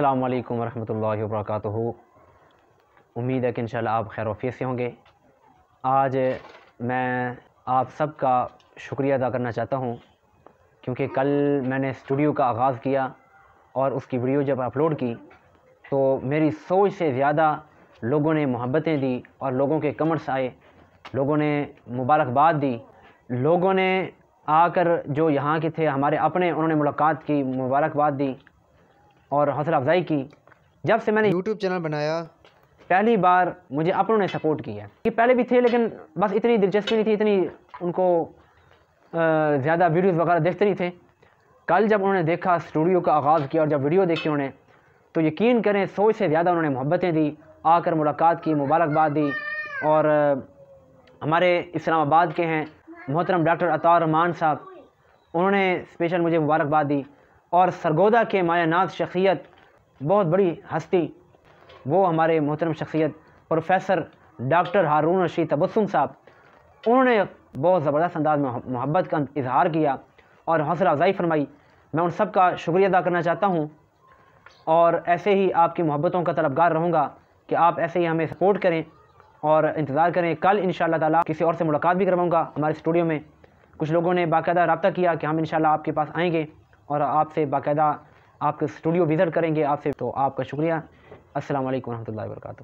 अल्लाम वरहमल वर्क उम्मीद है कि इन आप खैर वफी से होंगे आज मैं आप सब का शुक्रिया अदा करना चाहता हूँ क्योंकि कल मैंने स्टूडियो का आगाज़ किया और उसकी वीडियो जब अपलोड की तो मेरी सोच से ज़्यादा लोगों ने मोहब्बतें दी और लोगों के कमेंट्स आए लोगों ने मुबारकबाद दी लोगों ने आकर जो यहाँ के थे हमारे अपने उन्होंने मुलाकात की मुबारकबाद दी और हौसला अफजाई की जब से मैंने यूट्यूब चैनल बनाया पहली बार मुझे अपनों ने सपोर्ट किया कि पहले भी थे लेकिन बस इतनी दिलचस्पी नहीं थी इतनी उनको ज़्यादा वीडियोस वगैरह देखते नहीं थे कल जब उन्होंने देखा स्टूडियो का आगाज़ किया और जब वीडियो देखी उन्होंने तो यकीन करें सोच से ज़्यादा उन्होंने मोहब्बतें दी आकर मुलाकात की मुबारकबाद दी और हमारे इस्लामाबाद के हैं मोहतरम डॉक्टर अतार रहमान साहब उन्होंने स्पेशल मुझे मुबारकबाद दी और सरगोदा के नाज़ शख्सियत बहुत बड़ी हस्ती वो हमारे मोहतरम शख्सियत प्रोफेसर डॉक्टर हारून रशीद तबसम साहब उन्होंने बहुत ज़बरदस्त अंदाज में मोहब्बत का इजहार किया और हौसला अफजाई फरमाई मैं उन सब का शुक्रिया अदा करना चाहता हूँ और ऐसे ही आपकी मोहब्बतों का तलबगार रहूँगा कि आप ऐसे ही हमें सपोर्ट करें और इंतज़ार करें कल इन ताला किसी और से मुलाकात भी करवाऊँगा हमारे स्टूडियो में कुछ लोगों ने बाकायदा रबता किया कि हम इन आपके पास आएँगे और आपसे बाकायदा आपके स्टूडियो विज़िट करेंगे आपसे तो आपका शुक्रिया असल वरहमल वर्का